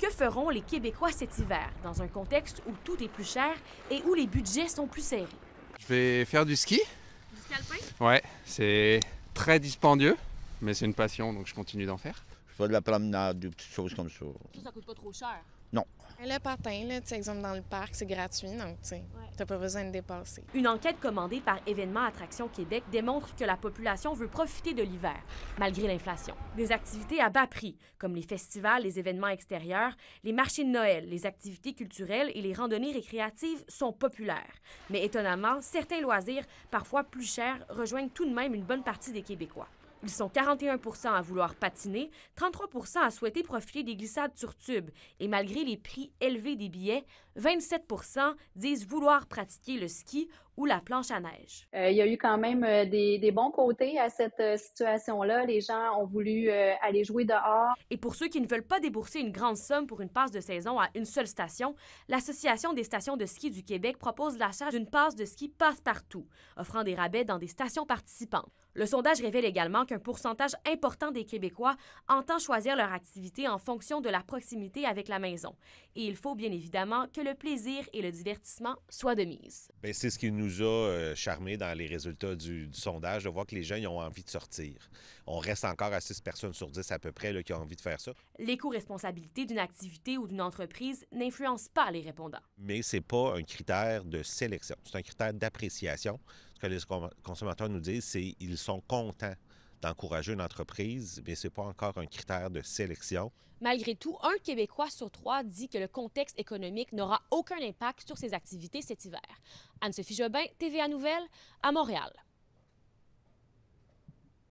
Que feront les Québécois cet hiver, dans un contexte où tout est plus cher et où les budgets sont plus serrés? Je vais faire du ski. Du ski alpin? Ouais, c'est très dispendieux, mais c'est une passion, donc je continue d'en faire. Je fais de la promenade, des petites choses comme ça. Ça, ça coûte pas trop cher. Non. Le patin, là, exemple dans le parc, c'est gratuit, donc tu n'as pas besoin de dépenser. Une enquête commandée par Événements Attraction Québec démontre que la population veut profiter de l'hiver, malgré l'inflation. Des activités à bas prix, comme les festivals, les événements extérieurs, les marchés de Noël, les activités culturelles et les randonnées récréatives sont populaires. Mais étonnamment, certains loisirs, parfois plus chers, rejoignent tout de même une bonne partie des Québécois. Ils sont 41 à vouloir patiner, 33 à souhaiter profiter des glissades sur tube et malgré les prix élevés des billets, 27 disent vouloir pratiquer le ski ou la planche à neige. Euh, il y a eu quand même euh, des, bons côtés à cette euh, situation-là. Les gens ont voulu aller jouer dehors. Et pour ceux qui ne veulent pas débourser une grande somme pour une passe de saison à une seule station, l'Association des stations de ski du Québec propose l'achat d'une passe de ski passe-partout, offrant des rabais dans des stations participantes. Le sondage révèle également qu'un pourcentage important des Québécois entend choisir leur activité en fonction de la proximité avec la maison. Et il faut bien évidemment que le plaisir et le divertissement soient de mise. Ben, c'est ce qui nous nous euh, dans les résultats du, sondage de voir que les jeunes ont envie de sortir. On reste encore à 6 personnes sur 10 à peu près qui ont envie de faire ça. L'éco-responsabilité d'une activité ou d'une entreprise n'influence pas les répondants. Mais c'est pas un critère de sélection, c'est un critère d'appréciation. Ce que les consommateurs nous disent, c'est qu'ils sont contents d'encourager une entreprise, mais ce n'est pas encore un critère de sélection. Malgré tout, un Québécois sur trois dit que le contexte économique n'aura aucun impact sur ses activités cet hiver. Anne-Sophie Jobin, TVA Nouvelle, à Montréal.